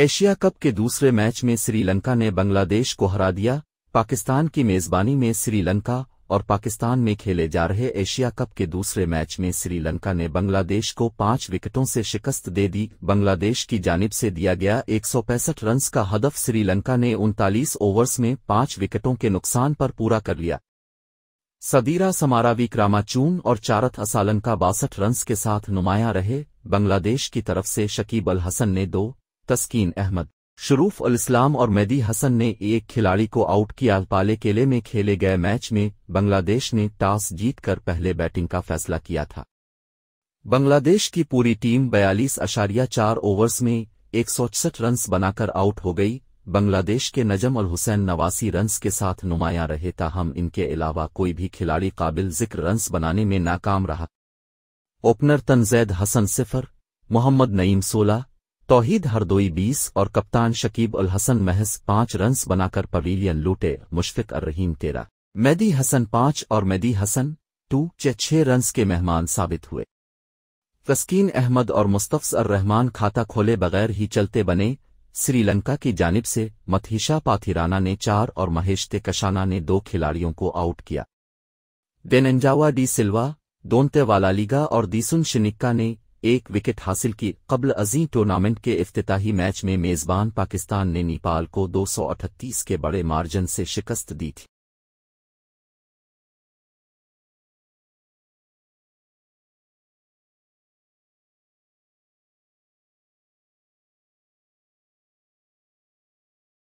Asia cup के दूसरे match में श्रीलंका ने बांग्लादेश को हरा दिया पाकिस्तान की मेजबानी में श्रीलंका और पाकिस्तान में खेले जा रहे एशिया कप के दूसरे मैच में श्रीलंका ने बांग्लादेश को पांच विकेटों से शिकस्त दे दी बांग्लादेश की जानब से दिया गया एक रन्स का हदफ श्रीलंका ने उनतालीस ओवर्स में पांच विकेटों के नुकसान पर पूरा कर लिया सदीरा समारावी क्रामाचून और चारथ असालन का बासठ रन्स के साथ नुमाया रहे बांग्लादेश की तरफ से शकीब अल हसन ने दो तस्कीन अहमद शरूफ अल इस्लाम और मेदी हसन ने एक खिलाड़ी को आउट किया पाले केले में खेले गए मैच में बांग्लादेश ने टॉस जीतकर पहले बैटिंग का फैसला किया था बांग्लादेश की पूरी टीम बयालीस अशारिया चार ओवर्स में एक रन्स बनाकर आउट हो गई बांग्लादेश के नजम अल हुसैन नवासी रन्स के साथ नुमाया रहे ताहम इनके अलावा कोई भी खिलाड़ी काबिल जिक्र रन्स बनाने में नाकाम रहा ओपनर तनजैद हसन सिफर मोहम्मद नईम सोलह तोहीद हरदोई बीस और कप्तान शकीब अल हसन महज पांच रन्स बनाकर पवीलियन लूटे मुशफिक अर रहीम तेरह मैदी हसन पांच और मैदी हसन टू चे छह रन्स के मेहमान साबित हुए तस्कीन अहमद और मुस्तफ़ अर रहमान खाता खोले बगैर ही चलते बने श्रीलंका की जानिब से मथिशा पाथिराना ने चार और महेश तेकशाना ने दो खिलाड़ियों को आउट किया डेनजावा डी सिल्वा दोनते वालालीगा और दीसुन शिनिक्का ने एक विकेट हासिल की कबल अजी टूर्नामेंट के अफ्ताही मैच में मेज़बान पाकिस्तान ने नेपाल को दो के बड़े मार्जिन से शिकस्त दी थी